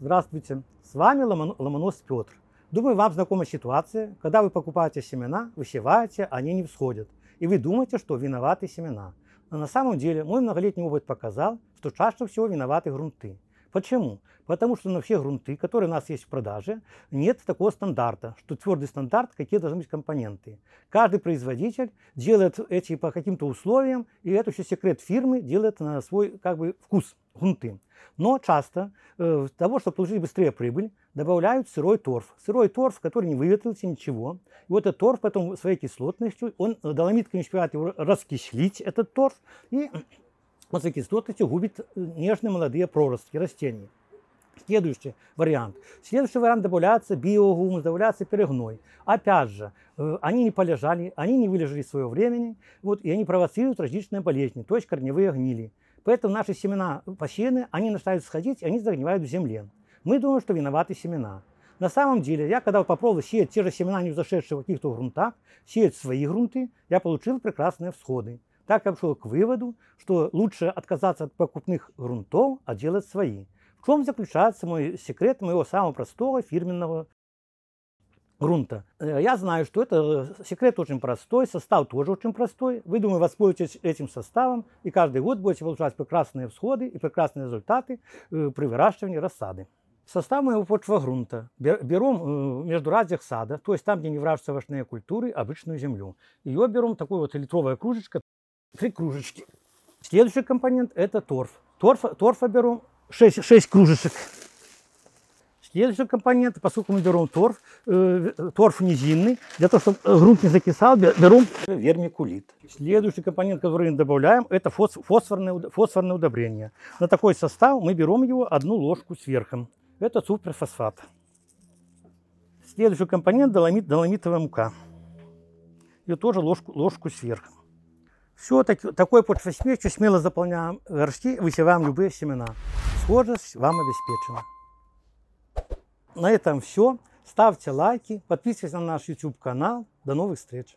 Здравствуйте, с вами Ломонос Петр. Думаю, вам знакома ситуация, когда вы покупаете семена, высеваете, они не всходят, и вы думаете, что виноваты семена. Но на самом деле мой многолетний опыт показал, что чаще всего виноваты грунты. Почему? Потому что на все грунты, которые у нас есть в продаже, нет такого стандарта, что твердый стандарт, какие должны быть компоненты. Каждый производитель делает эти по каким-то условиям, и это еще секрет фирмы делает на свой как бы, вкус гунты. Но часто для э, того, чтобы получить быстрее прибыль, добавляют сырой торф. Сырой торф, который не выветрился ничего. И вот этот торф потом своей кислотностью, он э, доломитками успевает его раскислить, этот торф, и он своей кислотностью губит э, нежные молодые проростки растений. Следующий вариант. Следующий вариант добавляется биогумус, добавляется перегной. Опять же, они не полежали, они не вылежали свое времени, вот, и они провоцируют различные болезни, то есть корневые гнили. Поэтому наши семена посеяны, они начинают сходить, и они загнивают в земле. Мы думаем, что виноваты семена. На самом деле, я когда попробовал сеять те же семена, не зашедшие в каких-то грунтах, сеять свои грунты, я получил прекрасные всходы. Так я пришел к выводу, что лучше отказаться от покупных грунтов, а делать свои. В чем заключается мой секрет моего самого простого фирменного грунта. Э, я знаю, что это э, секрет очень простой, состав тоже очень простой. Вы, думаю, воспользуетесь этим составом, и каждый год будете получать прекрасные всходы и прекрасные результаты э, при выращивании рассады. Состав моего почвогрунта. Берем между разных сада, то есть там, где не выращиваются овощные культуры, обычную землю. Ее берем, такой вот литровая кружечка, три кружечки. Следующий компонент – это торф. Торф, торфа берем 6, 6 кружечек. Есть компонент компоненты, поскольку мы берем торф, э, торф низинный, для того, чтобы э, грунт не закисал, берем вермикулит. Следующий компонент, который мы добавляем, это фосфорное, фосфорное удобрение. На такой состав мы берем его одну ложку сверху. Это суперфосфат. Следующий компонент доломит, доломитовая мука. Ее тоже ложку, ложку сверху. Все таки, такой почвосмесью смело заполняем горшки, высеваем любые семена. Схожесть вам обеспечена. На этом все. Ставьте лайки, подписывайтесь на наш YouTube канал. До новых встреч!